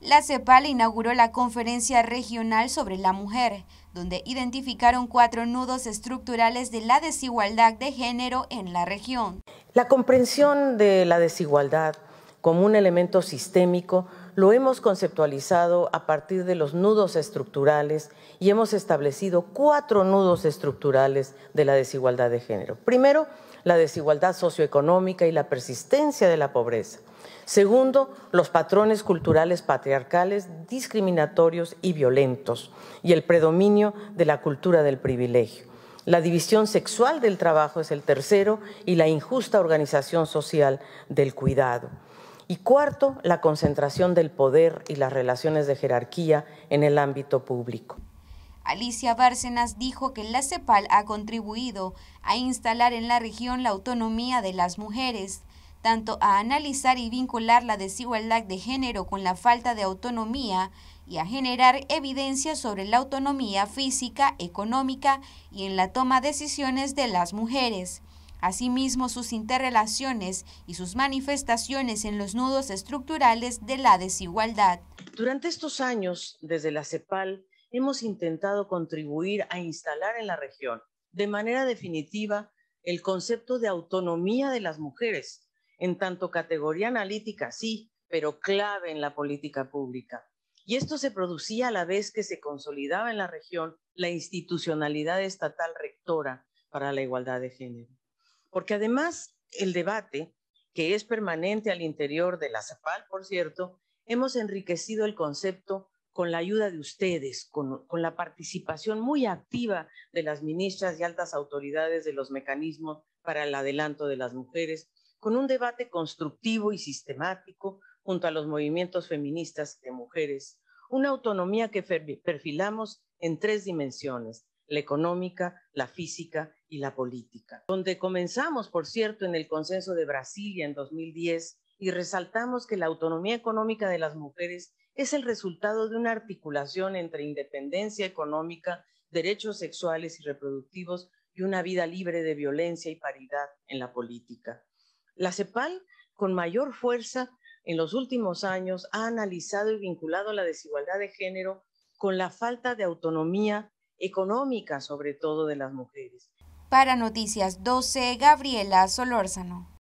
La CEPAL inauguró la conferencia regional sobre la mujer, donde identificaron cuatro nudos estructurales de la desigualdad de género en la región. La comprensión de la desigualdad como un elemento sistémico lo hemos conceptualizado a partir de los nudos estructurales y hemos establecido cuatro nudos estructurales de la desigualdad de género. Primero, la desigualdad socioeconómica y la persistencia de la pobreza. Segundo, los patrones culturales patriarcales discriminatorios y violentos y el predominio de la cultura del privilegio. La división sexual del trabajo es el tercero y la injusta organización social del cuidado. Y cuarto, la concentración del poder y las relaciones de jerarquía en el ámbito público. Alicia Bárcenas dijo que la CEPAL ha contribuido a instalar en la región la autonomía de las mujeres, tanto a analizar y vincular la desigualdad de género con la falta de autonomía y a generar evidencia sobre la autonomía física, económica y en la toma de decisiones de las mujeres. Asimismo, sus interrelaciones y sus manifestaciones en los nudos estructurales de la desigualdad. Durante estos años, desde la CEPAL, hemos intentado contribuir a instalar en la región de manera definitiva el concepto de autonomía de las mujeres en tanto categoría analítica, sí, pero clave en la política pública. Y esto se producía a la vez que se consolidaba en la región la institucionalidad estatal rectora para la igualdad de género. Porque además el debate, que es permanente al interior de la CEPAL, por cierto, hemos enriquecido el concepto con la ayuda de ustedes, con, con, la participación muy activa de las ministras y altas autoridades de los mecanismos para el adelanto de las mujeres, con un debate constructivo y sistemático junto a los movimientos feministas de mujeres, una autonomía que perfilamos en tres dimensiones, la económica, la física y la política, donde comenzamos, por cierto, en el consenso de Brasilia en 2010 y resaltamos que la autonomía económica de las mujeres es el resultado de una articulación entre independencia económica, derechos sexuales y reproductivos y una vida libre de violencia y paridad en la política. La CEPAL, con mayor fuerza en los últimos años, ha analizado y vinculado la desigualdad de género con la falta de autonomía económica, sobre todo de las mujeres. Para Noticias 12, Gabriela Solórzano.